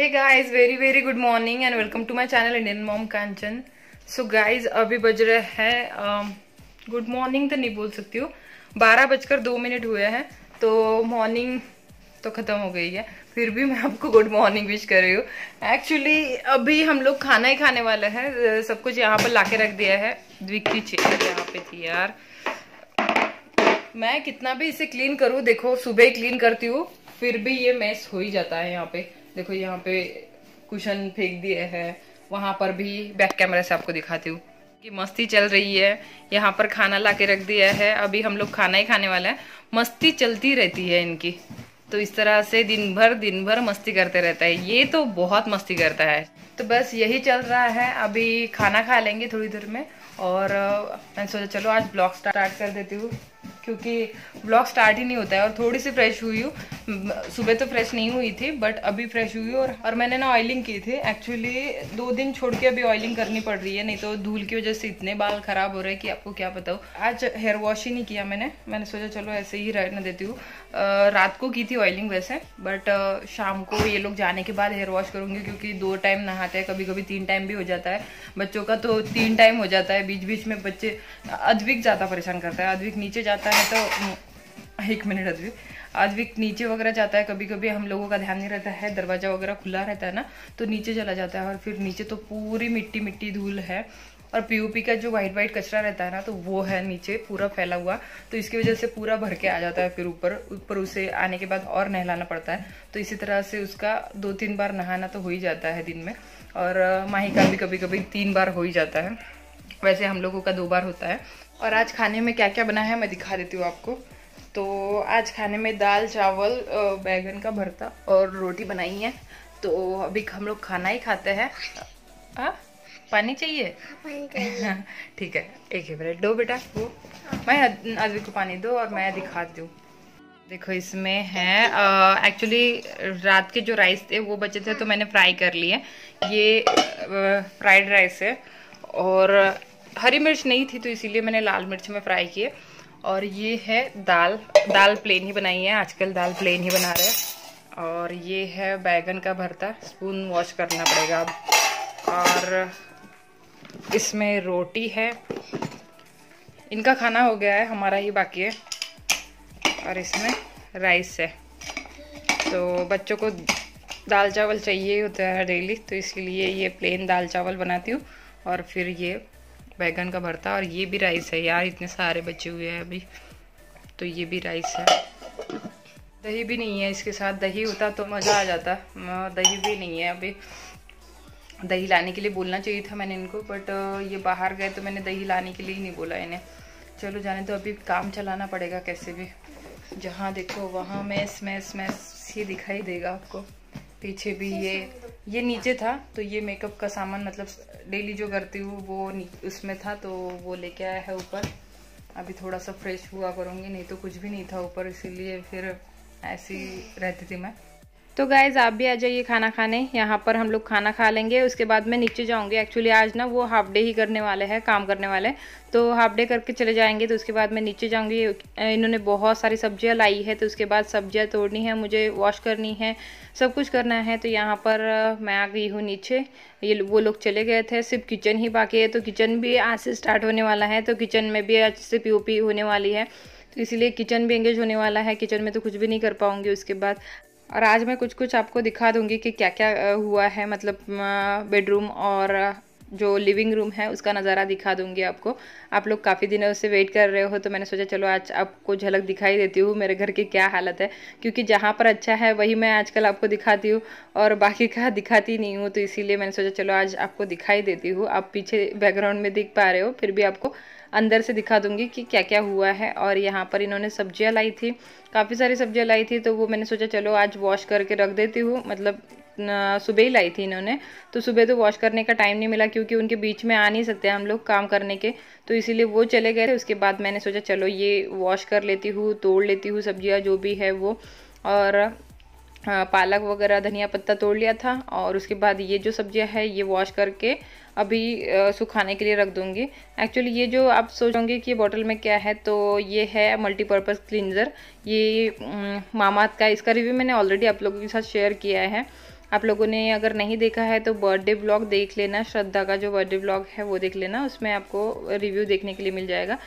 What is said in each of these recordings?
hey guys very very good morning and welcome to my channel Indian mom Kanchan so guys अभी बज रहे हैं good um, morning तो नहीं बोल सकती हूँ बारह बजकर दो मिनट हुए हैं तो मॉर्निंग तो ख़त्म हो गई है फिर भी मैं आपको गुड मॉर्निंग विश कर रही हूँ एक्चुअली अभी हम लोग खाना ही खाने वाले हैं सब कुछ यहाँ पर ला रख दिया है द्विक की चेयर यहाँ पे थी यार मैं कितना भी इसे क्लीन करूँ देखो सुबह क्लीन करती हूँ फिर भी ये मैस हो ही जाता है यहाँ पे देखो यहाँ पे कुशन फेंक दिए है वहाँ पर भी बैक कैमरा से आपको दिखाती हूँ कि मस्ती चल रही है यहाँ पर खाना ला के रख दिया है अभी हम लोग खाना ही खाने वाला है मस्ती चलती रहती है इनकी तो इस तरह से दिन भर दिन भर मस्ती करते रहता है ये तो बहुत मस्ती करता है तो बस यही चल रहा है अभी खाना खा लेंगे थोड़ी देर में और मैंने सोचा चलो आज ब्लॉग स्टार्ट कर देती हूँ क्योंकि ब्लॉग स्टार्ट ही नहीं होता है और थोड़ी सी फ्रेश हुई हूँ सुबह तो फ्रेश नहीं हुई थी बट अभी फ्रेश हुई और और मैंने ना ऑयलिंग की थी एक्चुअली दो दिन छोड़ के अभी ऑयलिंग करनी पड़ रही है नहीं तो धूल की वजह से इतने बाल खराब हो रहे हैं कि आपको क्या बताओ आज हेयर वॉश ही नहीं किया मैंने मैंने सोचा चलो ऐसे ही रहने देती हूँ रात को की थी ऑयलिंग वैसे बट शाम को ये लोग जाने के बाद हेयर वॉश करूँगी क्योंकि दो टाइम नहाते हैं कभी कभी तीन टाइम भी हो जाता है बच्चों का तो तीन टाइम हो जाता है बीच बीच में बच्चे अद्विक ज़्यादा परेशान करता है अद्विक नीचे जाता है मैं तो हम्म, एक मिनट अद्विक अद्विक नीचे वगैरह जाता है कभी कभी हम लोगों का ध्यान नहीं रहता है दरवाज़ा वगैरह खुला रहता है ना तो नीचे चला जाता है और फिर नीचे तो पूरी मिट्टी मिट्टी धूल है और पीओपी का जो वाइट वाइट कचरा रहता है ना तो वो है नीचे पूरा फैला हुआ तो इसकी वजह से पूरा भर के आ जाता है फिर ऊपर ऊपर उसे आने के बाद और नहलाना पड़ता है तो इसी तरह से उसका दो तीन बार नहाना तो हो ही जाता है दिन में और माही का भी कभी कभी तीन बार हो ही जाता है वैसे हम लोगों का दो बार होता है और आज खाने में क्या क्या बना है मैं दिखा देती हूँ आपको तो आज खाने में दाल चावल बैगन का भरता और रोटी बनाई है तो अभी हम लोग खाना ही खाते हैं पानी चाहिए ठीक है एक ही मिनट दो बेटा वो मैं आदमी को पानी दो और मैं दिखाती हूँ देखो इसमें है एक्चुअली रात के जो राइस थे वो बचे थे तो मैंने फ्राई कर लिए ये फ्राइड राइस है और हरी मिर्च नहीं थी तो इसीलिए मैंने लाल मिर्च में फ्राई किए और ये है दाल दाल प्लेन ही बनाई है आजकल दाल प्लेन ही बना रहे हैं और ये है बैगन का भरता स्पून वॉश करना पड़ेगा अब और इसमें रोटी है इनका खाना हो गया है हमारा ही बाकी है और इसमें राइस है तो बच्चों को दाल चावल चाहिए होता है डेली तो इसलिए ये प्लेन दाल चावल बनाती हूँ और फिर ये बैगन का भरता और ये भी राइस है यार इतने सारे बचे हुए हैं अभी तो ये भी राइस है दही भी नहीं है इसके साथ दही होता तो मज़ा आ जाता हाँ, दही भी नहीं है अभी दही लाने के लिए बोलना चाहिए था मैंने इनको बट ये बाहर गए तो मैंने दही लाने के लिए ही नहीं बोला इन्हें चलो जाने तो अभी काम चलाना पड़ेगा कैसे भी जहाँ देखो वहाँ मैस मैस मैस ही दिखाई देगा आपको पीछे भी ये ये नीचे था तो ये मेकअप का सामान मतलब डेली जो करती हूँ वो उसमें था तो वो लेके आया है ऊपर अभी थोड़ा सा फ्रेश हुआ करूँगी नहीं तो कुछ भी नहीं था ऊपर इसीलिए फिर ऐसी रहती थी मैं तो गाइज़ आप भी आ जाइए खाना खाने यहाँ पर हम लोग खाना खा लेंगे उसके बाद मैं नीचे जाऊँगी एक्चुअली आज ना वो हाफ डे ही करने वाले हैं काम करने वाले तो हाफ डे करके चले जाएंगे तो उसके बाद मैं नीचे जाऊँगी इन्होंने बहुत सारी सब्जियाँ लाई है तो उसके बाद सब्जियाँ तोड़नी है मुझे वॉश करनी है सब कुछ करना है तो यहाँ पर मैं आ गई हूँ नीचे ये वो लोग चले गए थे सिर्फ किचन ही बाकी है तो किचन भी आज से स्टार्ट होने वाला है तो किचन में भी आज से पी होने वाली है तो इसीलिए किचन भी एंगेज होने वाला है किचन में तो कुछ भी नहीं कर पाऊँगी उसके बाद और आज मैं कुछ कुछ आपको दिखा दूंगी कि क्या क्या हुआ है मतलब बेडरूम और जो लिविंग रूम है उसका नज़ारा दिखा दूंगी आपको आप लोग काफ़ी दिनों से वेट कर रहे हो तो मैंने सोचा चलो आज आपको झलक दिखाई देती हूँ मेरे घर की क्या हालत है क्योंकि जहाँ पर अच्छा है वही मैं आजकल आपको दिखाती हूँ और बाकी का दिखाती नहीं हूँ तो इसीलिए मैंने सोचा चलो आज आपको दिखाई देती हूँ आप पीछे बैकग्राउंड में दिख पा रहे हो फिर भी आपको अंदर से दिखा दूँगी कि क्या क्या हुआ है और यहाँ पर इन्होंने सब्जियाँ लाई थी काफ़ी सारी सब्जियाँ लाई थी तो वो मैंने सोचा चलो आज वॉश करके रख देती हूँ मतलब सुबह ही लाई थी इन्होंने तो सुबह तो वॉश करने का टाइम नहीं मिला क्योंकि उनके बीच में आ नहीं सकते हम लोग काम करने के तो इसीलिए वो चले गए थे उसके बाद मैंने सोचा चलो ये वॉश कर लेती हूँ तोड़ लेती हूँ सब्जियाँ जो भी है वो और हाँ, पालक वगैरह धनिया पत्ता तोड़ लिया था और उसके बाद ये जो सब्जियां है ये वॉश करके अभी सुखाने के लिए रख दूँगी एक्चुअली ये जो आप सोचोगे कि ये बॉटल में क्या है तो ये है मल्टीपर्पज़ क्लिनज़र ये मामात का इसका रिव्यू मैंने ऑलरेडी आप लोगों के साथ शेयर किया है आप लोगों ने अगर नहीं देखा है तो बर्थडे ब्लॉग देख लेना श्रद्धा का जो बर्थडे ब्लॉग है वो देख लेना उसमें आपको रिव्यू देखने के लिए मिल जाएगा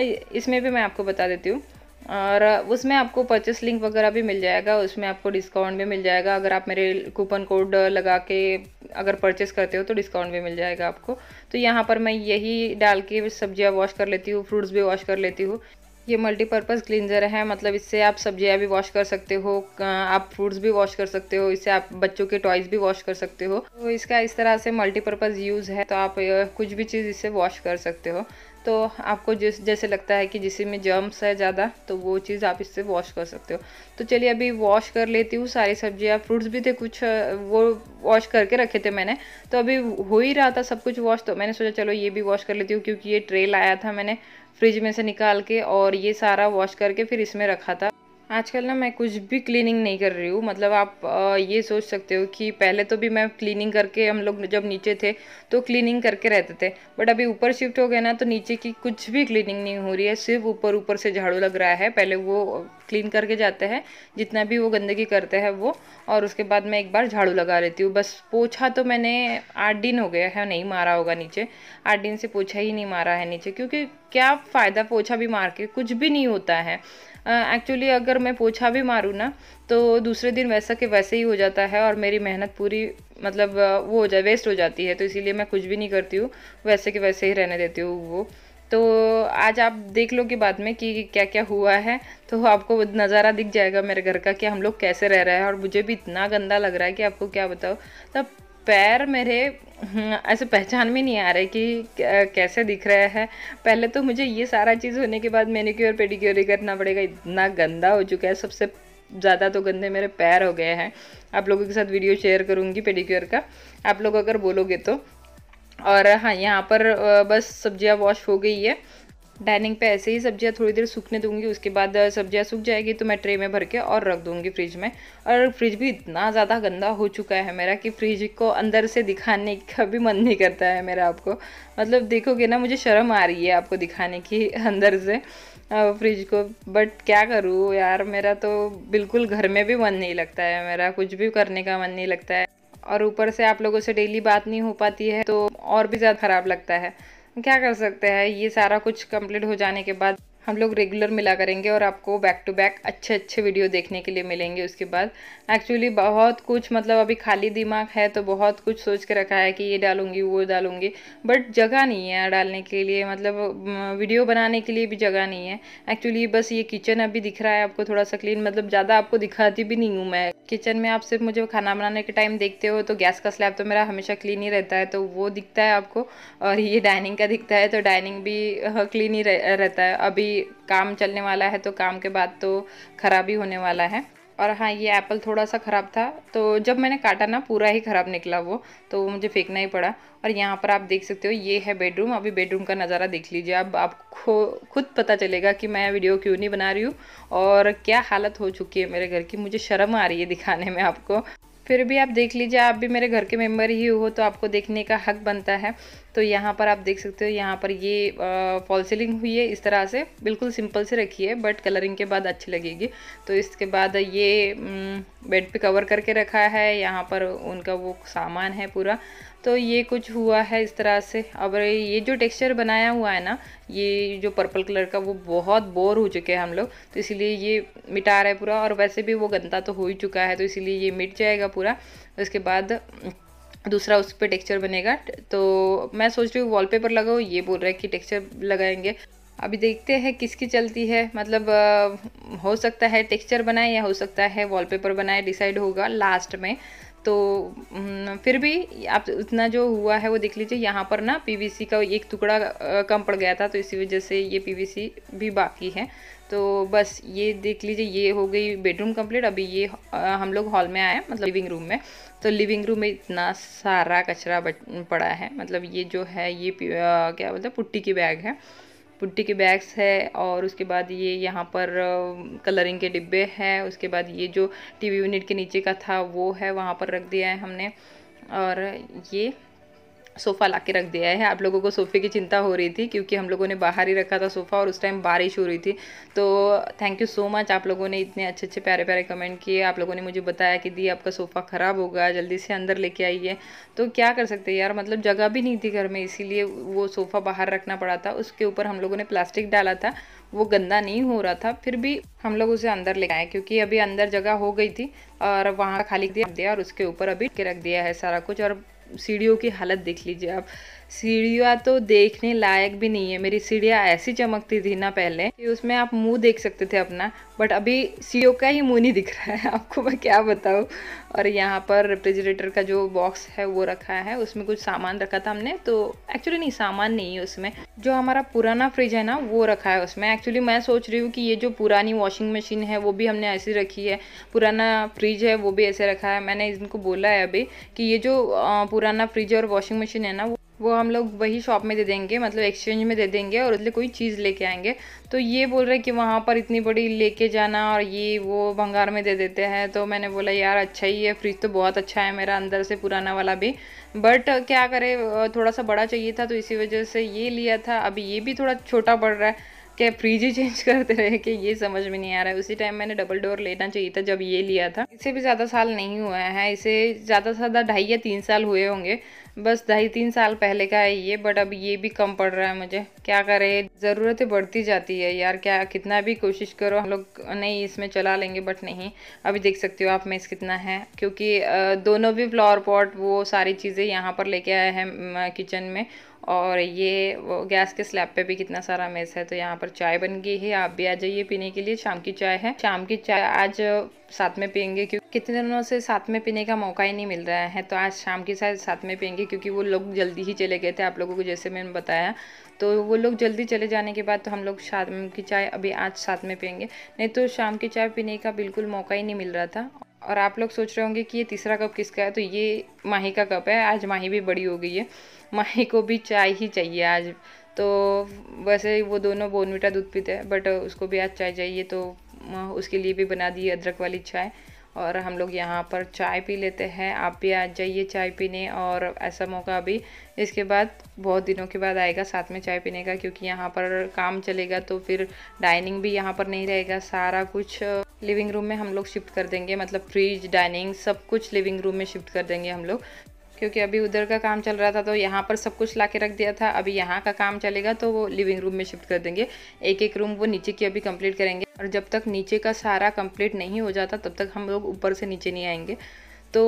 इसमें भी मैं आपको बता देती हूँ और उसमें आपको परचेस लिंक वगैरह भी मिल जाएगा उसमें आपको डिस्काउंट भी मिल जाएगा अगर आप मेरे कूपन कोड लगा के अगर परचेस करते हो तो डिस्काउंट भी मिल जाएगा आपको तो यहाँ पर मैं यही डाल के सब्जियाँ वॉश कर लेती हूँ फ्रूट्स भी वॉश कर लेती हूँ ये मल्टीपर्पज़ क्लिनजर है मतलब इससे आप सब्जियाँ भी वॉश कर सकते हो आप फ्रूट्स भी वॉश कर सकते हो इससे आप बच्चों के टॉयज़ भी वॉश कर सकते हो तो इसका इस तरह से मल्टीपर्पज़ यूज़ है तो आप कुछ भी चीज़ इससे वॉश कर सकते हो तो आपको जिस जैसे लगता है कि जिसे में जर्म्स है ज़्यादा तो वो चीज़ आप इससे वॉश कर सकते हो तो चलिए अभी वॉश कर लेती हूँ सारी सब्जियाँ फ्रूट्स भी थे कुछ वो वॉश करके रखे थे मैंने तो अभी हो ही रहा था सब कुछ वॉश तो मैंने सोचा चलो ये भी वॉश कर लेती हूँ क्योंकि ये ट्रे लाया था मैंने फ्रिज में से निकाल के और ये सारा वॉश करके फिर इसमें रखा था आजकल ना मैं कुछ भी क्लीनिंग नहीं कर रही हूँ मतलब आप ये सोच सकते हो कि पहले तो भी मैं क्लीनिंग करके हम लोग जब नीचे थे तो क्लीनिंग करके रहते थे बट अभी ऊपर शिफ्ट हो गया ना तो नीचे की कुछ भी क्लीनिंग नहीं हो रही है सिर्फ ऊपर ऊपर से झाड़ू लग रहा है पहले वो क्लीन करके जाते हैं जितना भी वो गंदगी करते हैं वो और उसके बाद मैं एक बार झाड़ू लगा लेती हूँ बस पोछा तो मैंने आठ दिन हो गया है नहीं मारा होगा नीचे आठ दिन से पोछा ही नहीं मारा है नीचे क्योंकि क्या फ़ायदा पोछा भी मार के कुछ भी नहीं होता है एक्चुअली अगर मैं पोछा भी मारूँ ना तो दूसरे दिन वैसा के वैसे ही हो जाता है और मेरी मेहनत पूरी मतलब वो हो जाए वेस्ट हो जाती है तो इसीलिए मैं कुछ भी नहीं करती हूँ वैसे के वैसे ही रहने देती हूँ वो तो आज आप देख लो कि बाद में कि क्या क्या हुआ है तो आपको नज़ारा दिख जाएगा मेरे घर का कि हम लोग कैसे रह रहे हैं और मुझे भी इतना गंदा लग रहा है कि आपको क्या बताओ तब पैर मेरे हम्म, ऐसे पहचान में नहीं आ रहे कि कैसे दिख रहा है पहले तो मुझे ये सारा चीज़ होने के बाद मैनिक्योर पेडिक्योर ही करना पड़ेगा इतना गंदा हो चुका है सबसे ज़्यादा तो गंदे मेरे पैर हो गए हैं आप लोगों के साथ वीडियो शेयर करूँगी पेडिक्योर का आप लोग अगर बोलोगे तो और हाँ यहाँ पर बस सब्जियाँ वॉश हो गई है डाइनिंग पे ऐसे ही सब्जियाँ थोड़ी देर सूखने दूंगी उसके बाद सब्जियाँ सूख जाएगी तो मैं ट्रे में भर के और रख दूंगी फ्रिज में और फ्रिज भी इतना ज़्यादा गंदा हो चुका है मेरा कि फ्रिज को अंदर से दिखाने का भी मन नहीं करता है मेरा आपको मतलब देखोगे ना मुझे शर्म आ रही है आपको दिखाने की अंदर से फ्रिज को बट क्या करूँ यार मेरा तो बिल्कुल घर में भी मन नहीं लगता है मेरा कुछ भी करने का मन नहीं लगता है और ऊपर से आप लोगों से डेली बात नहीं हो पाती है तो और भी ज़्यादा ख़राब लगता है क्या कर सकते हैं ये सारा कुछ कंप्लीट हो जाने के बाद हम लोग रेगुलर मिला करेंगे और आपको बैक टू बैक अच्छे अच्छे वीडियो देखने के लिए मिलेंगे उसके बाद एक्चुअली बहुत कुछ मतलब अभी खाली दिमाग है तो बहुत कुछ सोच के रखा है कि ये डालूंगी वो डालूंगी बट जगह नहीं है डालने के लिए मतलब वीडियो बनाने के लिए भी जगह नहीं है एक्चुअली बस ये किचन अभी दिख रहा है आपको थोड़ा सा क्लीन मतलब ज़्यादा आपको दिखाती भी नहीं हूँ मैं किचन में आप सिर्फ मुझे खाना बनाने के टाइम देखते हो तो गैस का स्लैब तो मेरा हमेशा क्लीन ही रहता है तो वो दिखता है आपको और ये डाइनिंग का दिखता है तो डाइनिंग भी क्लीन हाँ, ही रहता है अभी काम चलने वाला है तो काम के बाद तो ख़राब ही होने वाला है और हाँ ये एप्पल थोड़ा सा ख़राब था तो जब मैंने काटा ना पूरा ही ख़राब निकला वो तो मुझे फेंकना ही पड़ा और यहाँ पर आप देख सकते हो ये है बेडरूम अभी बेडरूम का नज़ारा देख लीजिए अब आपको खुद पता चलेगा कि मैं वीडियो क्यों नहीं बना रही हूँ और क्या हालत हो चुकी है मेरे घर की मुझे शर्म आ रही है दिखाने में आपको फिर भी आप देख लीजिए आप भी मेरे घर के मेम्बर ही हो तो आपको देखने का हक बनता है तो यहाँ पर आप देख सकते हो यहाँ पर ये फॉल सीलिंग हुई है इस तरह से बिल्कुल सिंपल से रखी है बट कलरिंग के बाद अच्छी लगेगी तो इसके बाद ये बेड पे कवर करके रखा है यहाँ पर उनका वो सामान है पूरा तो ये कुछ हुआ है इस तरह से अब ये जो टेक्सचर बनाया हुआ है ना ये जो पर्पल कलर का वो बहुत बोर हो चुके हैं हम लोग तो इसीलिए ये मिटा रहा है पूरा और वैसे भी वो गंदा तो हो ही चुका है तो इसीलिए ये मिट जाएगा पूरा उसके बाद दूसरा उस पर टेक्स्चर बनेगा तो मैं सोच रही हूँ वॉलपेपर लगाओ ये बोल रहा है कि टेक्स्चर लगाएंगे अभी देखते हैं किसकी चलती है मतलब आ, हो सकता है टेक्सचर बनाए या हो सकता है वॉलपेपर बनाए डिसाइड होगा लास्ट में तो फिर भी आप उतना जो हुआ है वो देख लीजिए यहाँ पर ना पीवीसी का एक टुकड़ा कम पड़ गया था तो इसी वजह से ये पीवीसी भी बाकी है तो बस ये देख लीजिए ये हो गई बेडरूम कंप्लीट अभी ये हम लोग हॉल में आए मतलब लिविंग रूम में तो लिविंग रूम में इतना सारा कचरा पड़ा है मतलब ये जो है ये क्या बोलते हैं पुट्टी की बैग है पुट्टी के बैग्स है और उसके बाद ये यहाँ पर कलरिंग के डिब्बे हैं उसके बाद ये जो टीवी यूनिट के नीचे का था वो है वहाँ पर रख दिया है हमने और ये सोफ़ा ला के रख दिया है आप लोगों को सोफ़े की चिंता हो रही थी क्योंकि हम लोगों ने बाहर ही रखा था सोफ़ा और उस टाइम बारिश हो रही थी तो थैंक यू सो मच आप लोगों ने इतने अच्छे अच्छे प्यारे प्यारे कमेंट किए आप लोगों ने मुझे बताया कि दी आपका सोफ़ा ख़राब होगा जल्दी से अंदर लेके आइए तो क्या कर सकते यार मतलब जगह भी नहीं थी घर में इसीलिए वो सोफ़ा बाहर रखना पड़ा था उसके ऊपर हम लोगों ने प्लास्टिक डाला था वो गंदा नहीं हो रहा था फिर भी हम लोग उसे अंदर ले आए क्योंकि अभी अंदर जगह हो गई थी और वहाँ खाली दिया और उसके ऊपर अभी रख दिया है सारा कुछ और सीढ़ियों की हालत देख लीजिए आप सीढ़ियाँ तो देखने लायक भी नहीं है मेरी सीढ़ियाँ ऐसी चमकती थी ना पहले कि उसमें आप मुंह देख सकते थे अपना बट अभी सीओ का ही मुंह नहीं दिख रहा है आपको मैं क्या बताऊँ और यहाँ पर रेफ्रिजरेटर का जो बॉक्स है वो रखा है उसमें कुछ सामान रखा था हमने तो एक्चुअली नहीं सामान नहीं है उसमें जो हमारा पुराना फ्रिज है ना वो रखा है उसमें एक्चुअली मैं सोच रही हूँ कि ये जो पुरानी वॉशिंग मशीन है वो भी हमने ऐसी रखी है पुराना फ्रिज है वो भी ऐसे रखा है मैंने इनको बोला है अभी कि ये जो पुराना फ्रिज और वॉशिंग मशीन है ना वो वो हम लोग वही शॉप में दे देंगे मतलब एक्सचेंज में दे देंगे और उसके कोई चीज़ लेके आएंगे तो ये बोल रहे कि वहाँ पर इतनी बड़ी लेके जाना और ये वो भंगार में दे देते हैं तो मैंने बोला यार अच्छा ही है फ्रिज तो बहुत अच्छा है मेरा अंदर से पुराना वाला भी बट क्या करें थोड़ा सा बड़ा चाहिए था तो इसी वजह से ये लिया था अभी ये भी थोड़ा छोटा पड़ रहा है क्या फ्रिज ही चेंज करते रहे कि ये समझ में नहीं आ रहा है उसी टाइम मैंने डबल डोर लेना चाहिए था जब ये लिया था इसे भी ज़्यादा साल नहीं हुआ है इसे ज़्यादा से ज़्यादा ढाई या तीन साल हुए होंगे बस ढाई तीन साल पहले का है ये बट अब ये भी कम पड़ रहा है मुझे क्या करें ज़रूरतें बढ़ती जाती है यार क्या कितना भी कोशिश करो हम लोग नहीं इसमें चला लेंगे बट नहीं अभी देख सकते हो आप मेस कितना है क्योंकि दोनों भी फ्लावर पॉट वो सारी चीज़ें यहाँ पर लेके आए हैं किचन में और ये वो गैस के स्लैब पे भी कितना सारा मेस है तो यहाँ पर चाय बन गई है आप भी आ जाइए पीने के लिए शाम की चाय है शाम की चाय आज साथ में पियेंगे क्योंकि कितने दिनों से साथ में पीने का मौका ही नहीं मिल रहा है तो आज शाम के साथ साथ में पियेंगे क्योंकि वो लोग जल्दी ही चले गए थे आप लोगों को जैसे मैंने बताया तो वो लोग जल्दी चले जाने के बाद तो हम लोग शाम की चाय अभी आज साथ में पियेंगे नहीं तो शाम की चाय पीने का बिल्कुल मौका ही नहीं मिल रहा था और आप लोग सोच रहे होंगे कि ये तीसरा कप किसका है तो ये माही का कप है आज माही भी बड़ी हो गई है माही को भी चाय ही चाहिए आज तो वैसे वो दोनों बोनविटा दूध पीते हैं बट उसको भी आज चाय चाहिए तो उसके लिए भी बना दी अदरक वाली चाय और हम लोग यहाँ पर चाय पी लेते हैं आप भी आ जाइए चाय पीने और ऐसा मौका अभी इसके बाद बहुत दिनों के बाद आएगा साथ में चाय पीने का क्योंकि यहाँ पर काम चलेगा तो फिर डाइनिंग भी यहाँ पर नहीं रहेगा सारा कुछ लिविंग रूम में हम लोग शिफ्ट कर देंगे मतलब फ्रिज डाइनिंग सब कुछ लिविंग रूम में शिफ्ट कर देंगे हम लोग क्योंकि अभी उधर का काम चल रहा था तो यहाँ पर सब कुछ ला के रख दिया था अभी यहाँ का काम चलेगा तो वो लिविंग रूम में शिफ्ट कर देंगे एक एक रूम वो नीचे की अभी कंप्लीट करेंगे और जब तक नीचे का सारा कंप्लीट नहीं हो जाता तब तक हम लोग ऊपर से नीचे नहीं आएंगे तो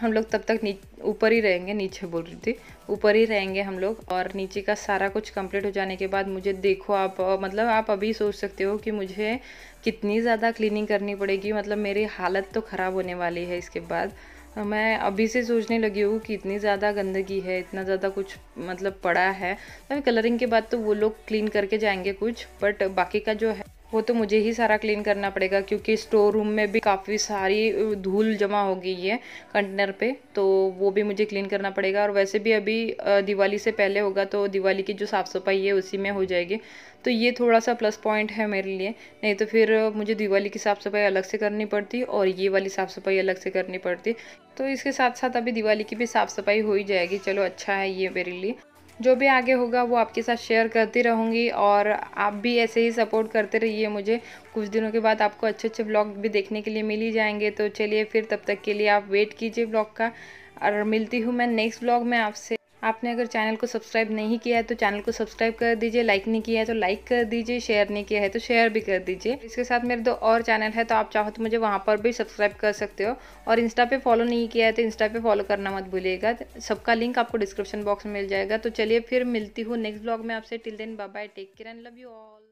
हम लोग तब तक ऊपर ही रहेंगे नीचे बोल रही थी ऊपर ही रहेंगे हम लोग और नीचे का सारा कुछ कंप्लीट हो जाने के बाद मुझे देखो आप मतलब आप अभी सोच सकते हो कि मुझे कितनी ज़्यादा क्लीनिंग करनी पड़ेगी मतलब मेरी हालत तो ख़राब होने वाली है इसके बाद मैं अभी से सोचने लगी हूँ कि इतनी ज़्यादा गंदगी है इतना ज़्यादा कुछ मतलब पड़ा है तो कलरिंग के बाद तो वो लोग क्लीन करके जाएंगे कुछ बट बाकी का जो है वो तो मुझे ही सारा क्लीन करना पड़ेगा क्योंकि स्टोर रूम में भी काफ़ी सारी धूल जमा हो गई है कंटेनर पे तो वो भी मुझे क्लीन करना पड़ेगा और वैसे भी अभी दिवाली से पहले होगा तो दिवाली की जो साफ़ सफाई है उसी में हो जाएगी तो ये थोड़ा सा प्लस पॉइंट है मेरे लिए नहीं तो फिर मुझे दिवाली की साफ़ सफाई अलग से करनी पड़ती और ये वाली साफ़ सफाई अलग से करनी पड़ती तो इसके साथ साथ अभी दिवाली की भी साफ़ सफाई हो ही जाएगी चलो अच्छा है ये मेरे लिए जो भी आगे होगा वो आपके साथ शेयर करती रहूँगी और आप भी ऐसे ही सपोर्ट करते रहिए मुझे कुछ दिनों के बाद आपको अच्छे अच्छे ब्लॉग भी देखने के लिए मिल ही जाएंगे तो चलिए फिर तब तक के लिए आप वेट कीजिए ब्लॉग का और मिलती हूँ मैं नेक्स्ट ब्लॉग में आपसे आपने अगर चैनल को सब्सक्राइब नहीं किया है तो चैनल को सब्सक्राइब कर दीजिए लाइक नहीं किया है तो लाइक कर दीजिए शेयर नहीं किया है तो शेयर भी कर दीजिए इसके साथ मेरे दो और चैनल है तो आप चाहो तो मुझे वहाँ पर भी सब्सक्राइब कर सकते हो और इंस्टा पे फॉलो नहीं किया है तो इंस्टा पे फॉलो करना मत भूलिएगा सबका लिंक आपको डिस्क्रिप्शन बॉक्स में मिल जाएगा तो चलिए फिर मिलती हूँ नेक्स्ट ब्लॉग में आपसे till then bye take care and love you all